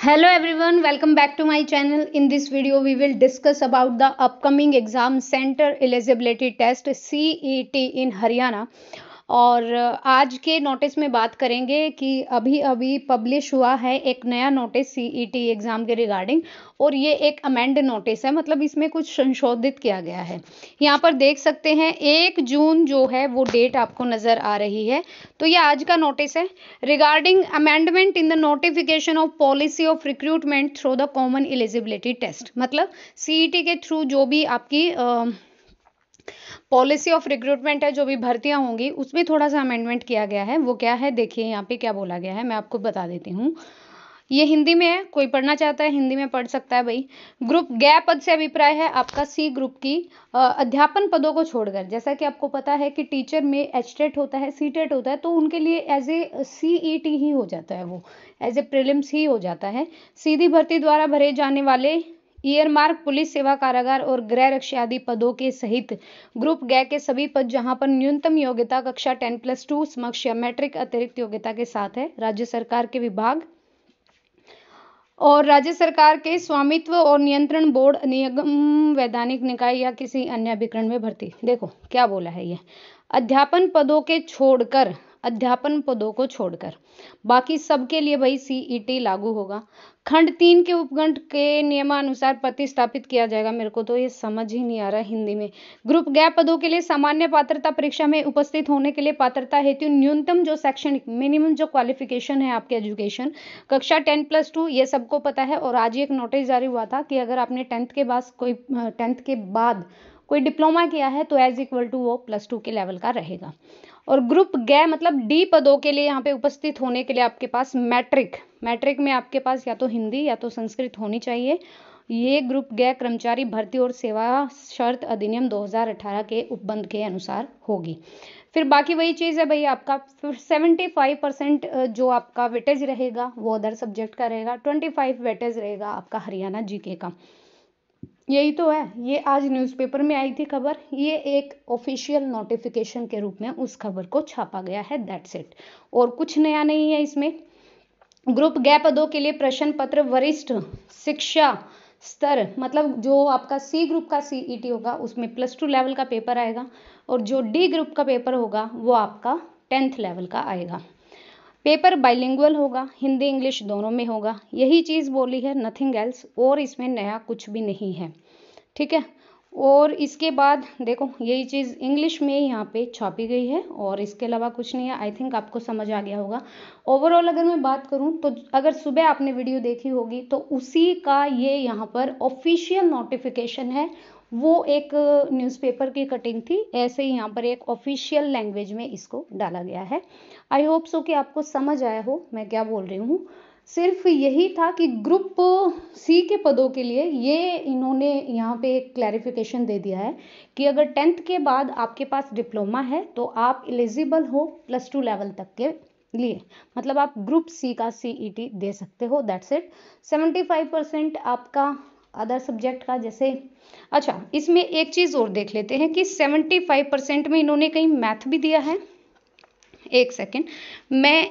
hello everyone welcome back to my channel in this video we will discuss about the upcoming exam center eligibility test cet in haryana और आज के notice में बात करेंगे कि अभी अभी पब्लिश हुआ है एक नया नोटिस सीईटी एग्ज़ाम के रिगार्डिंग और ये एक अमेंड नोटिस है मतलब इसमें कुछ संशोधित किया गया है यहाँ पर देख सकते हैं एक जून जो है वो डेट आपको नज़र आ रही है तो ये आज का नोटिस है regarding amendment in the notification of policy of recruitment through the common eligibility test मतलब सीई e के थ्रू जो भी आपकी पॉलिसी ऑफ रिक्रूटमेंट है जो भी भर्तियां होंगी उसमें थोड़ा सा अमेंडमेंट किया गया है वो क्या है देखिए यहाँ पे क्या बोला गया है मैं आपको बता देती हूँ ये हिंदी में है कोई पढ़ना चाहता है हिंदी में पढ़ सकता है भाई ग्रुप गैप पद से अभिप्राय है आपका सी ग्रुप की अध्यापन पदों को छोड़कर जैसा कि आपको पता है कि टीचर में एच टेट होता है सी टेट होता है तो उनके लिए as a C E T ही हो जाता है वो एज ए प्रिलिम्स ही हो जाता है सीधी भर्ती द्वारा भरे जाने वाले ईयरमार्क पुलिस सेवा कारागार और गृह रक्षा आदि पदों के सहित ग्रुप गै के सभी पद जहां पर न्यूनतम योग्यता कक्षा टेन प्लस टू समक्ष या मैट्रिक अतिरिक्त योग्यता के साथ है राज्य सरकार के विभाग और राज्य सरकार के स्वामित्व और नियंत्रण बोर्ड नियम वैधानिक निकाय या किसी अन्य अभिकरण में भर्ती देखो क्या बोला है ये अध्यापन पदों के छोड़कर अध्यापन पदों को छोड़कर बाकी सबके लिए भाई सीईटी e लागू होगा खंड तीन के उपगंठ के नियमानुसार प्रतिस्थापित किया जाएगा मेरे को तो ये समझ ही नहीं आ रहा हिंदी में ग्रुप गैप पदों के लिए सामान्य पात्रता परीक्षा में उपस्थित होने के लिए पात्रता हेतु न्यूनतम जो शैक्षणिक मिनिमम जो क्वालिफिकेशन है आपके एजुकेशन कक्षा टेन प्लस टू ये सबको पता है और आज एक नोटिस जारी हुआ था कि अगर आपने टेंथ के बाद कोई टेंथ के बाद कोई डिप्लोमा किया है तो एज इक्वल टू वो प्लस टू के लेवल का रहेगा और ग्रुप गै मतलब डी पदों के लिए यहाँ पे उपस्थित होने के लिए आपके पास मैट्रिक मैट्रिक में आपके पास या तो हिंदी या तो संस्कृत होनी चाहिए ये ग्रुप गै कर्मचारी भर्ती और सेवा शर्त अधिनियम 2018 के उपबंध के अनुसार होगी फिर बाकी वही चीज़ है भाई आपका फिर सेवेंटी फाइव परसेंट जो आपका वेटेज रहेगा वो अदर सब्जेक्ट का रहेगा ट्वेंटी फाइव वेटेज रहेगा आपका हरियाणा जीके का यही तो है ये आज न्यूज़पेपर में आई थी खबर ये एक ऑफिशियल नोटिफिकेशन के रूप में उस खबर को छापा गया है दैट्स इट और कुछ नया नहीं है इसमें ग्रुप गैप दो के लिए प्रश्न पत्र वरिष्ठ शिक्षा स्तर मतलब जो आपका सी ग्रुप का सीईटी e होगा उसमें प्लस टू लेवल का पेपर आएगा और जो डी ग्रुप का पेपर होगा वो आपका टेंथ लेवल का आएगा पेपर बाइलिंगुअल होगा हिंदी इंग्लिश दोनों में होगा यही चीज़ बोली है नथिंग एल्स और इसमें नया कुछ भी नहीं है ठीक है और इसके बाद देखो यही चीज़ इंग्लिश में यहाँ पे छापी गई है और इसके अलावा कुछ नहीं है आई थिंक आपको समझ आ गया होगा ओवरऑल अगर मैं बात करूँ तो अगर सुबह आपने वीडियो देखी होगी तो उसी का ये यहाँ पर ऑफिशियल नोटिफिकेशन है वो एक न्यूज़पेपर की कटिंग थी ऐसे ही यहाँ पर एक ऑफिशियल लैंग्वेज में इसको डाला गया है आई होप सो कि आपको समझ आया हो मैं क्या बोल रही हूँ सिर्फ यही था कि ग्रुप सी के पदों के लिए ये इन्होंने यहाँ पे एक क्लैरिफिकेशन दे दिया है कि अगर टेंथ के बाद आपके पास डिप्लोमा है तो आप एलिजिबल हो प्लस टू लेवल तक के लिए मतलब आप ग्रुप सी का सी ई टी दे सकते हो that's it seventy five percent आपका अदर सब्जेक्ट का जैसे अच्छा इसमें एक चीज़ और देख लेते हैं कि सेवेंटी फाइव परसेंट में इन्होंने कहीं मैथ भी दिया है एक सेकेंड मैं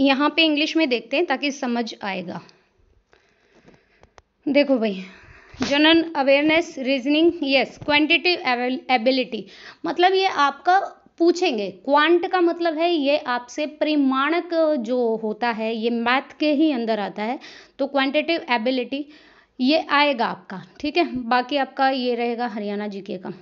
यहाँ पे इंग्लिश में देखते हैं ताकि समझ आएगा देखो भाई general awareness reasoning yes quantitative ability मतलब ये आपका पूछेंगे क्वांट का मतलब है ये आपसे परिमाणक जो होता है ये मैथ के ही अंदर आता है तो क्वांटिटिव एबिलिटी ये आएगा आपका ठीक है बाकी आपका ये रहेगा हरियाणा जीके का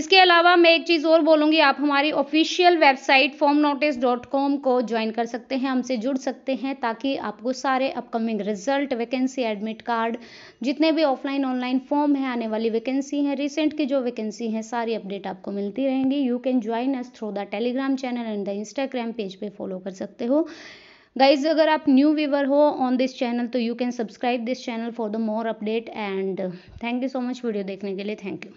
इसके अलावा मैं एक चीज़ और बोलूँगी आप हमारी official website form notice dot com को ज्वाइन कर सकते हैं हमसे जुड़ सकते हैं ताकि आपको सारे upcoming result vacancy admit card जितने भी ऑफलाइन ऑनलाइन फॉर्म हैं आने वाली वैकेंसी हैं रिसेंट की जो वैकेंसी हैं सारी अपडेट आपको मिलती रहेंगी you can join us through the Telegram channel and the Instagram page पे फॉलो कर सकते हो गाइज अगर आप न्यू व्यूवर हो ऑन दिस चैनल तो you can subscribe this channel for the more update and thank you so much video देखने के लिए थैंक यू